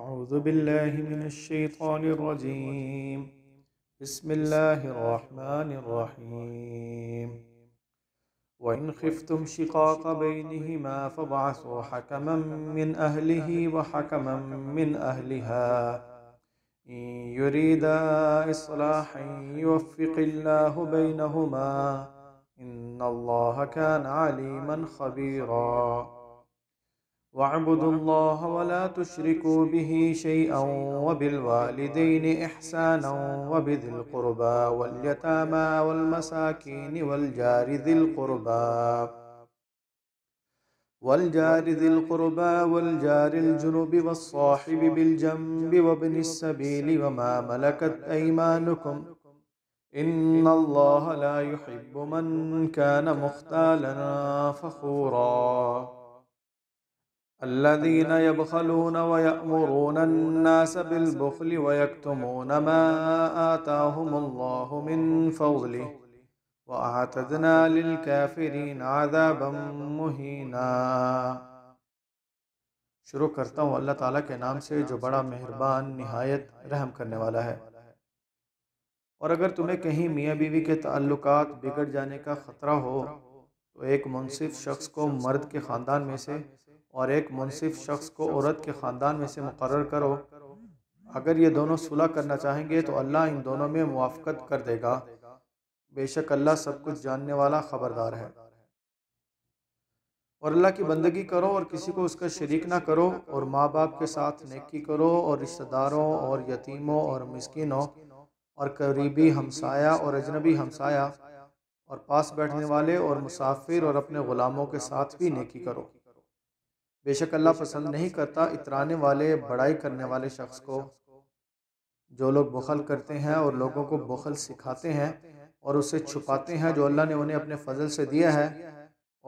أعوذ بالله من الشيطان الرجيم بسم الله الرحمن الرحيم وإن خفتم شقاق بينهما فابعثوا حكما من أهله وحكما من أهلها إن يريدا إصلاحا يوفق الله بينهما إن الله كان عليما خبيرا واعبدوا الله ولا تشركوا به شيئا وبالوالدين إحسانا وبذي القربى واليتامى والمساكين والجار ذي القربى والجار ذي القربى والجار الجنب والصاحب بالجنب وابن السبيل وما ملكت أيمانكم إن الله لا يحب من كان مختالا فخورا الذين يبخلون ويأمرون الناس بالبخل ويكتمون ما آتاهم الله من فضله وأعتدنا للكافرين عذابا مهينا शुरू करता हूँ अल्लाह ताला के नाम से जो बड़ा मेहरबान नहायत रहम करने वाला है और अगर तुम्हें कहीं मियाँ बीवी के ताल्लुकात बिगड़ जाने का ख़तरा हो तो एक मुनसिफ शख्स को मर्द के ख़ानदान में से और एक मुनसिफ शख्स को औरत के ख़ानदान में से मुकर करो अगर ये दोनों सुलह करना चाहेंगे तो अल्लाह इन दोनों में मुआफ़त कर देगा बेशक अल्लाह सब कुछ जानने वाला ख़बरदार है और अल्लाह की बंदगी करो और किसी को उसका शरीक ना करो और माँ बाप के साथ नेकी करो और रिश्तेदारों और यतीमों और मस्किनों और करीबी हमसाया और अजनबी हमसाया और पास बैठने वाले और मुसाफिर और अपने ग़ुलामों के साथ भी नेकी करो बेशक अल्लाह पसंद नहीं करता इतराने वाले बड़ाई करने वाले शख्स को जो लोग बुखल करते हैं और लोगों को बख़ल सिखाते हैं और उसे छुपाते हैं जो अल्लाह ने उन्हें अपने फजल से दिया है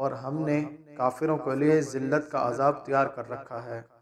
और हमने काफिरों के लिए ज़िल्लत का अजाब तैयार कर रखा है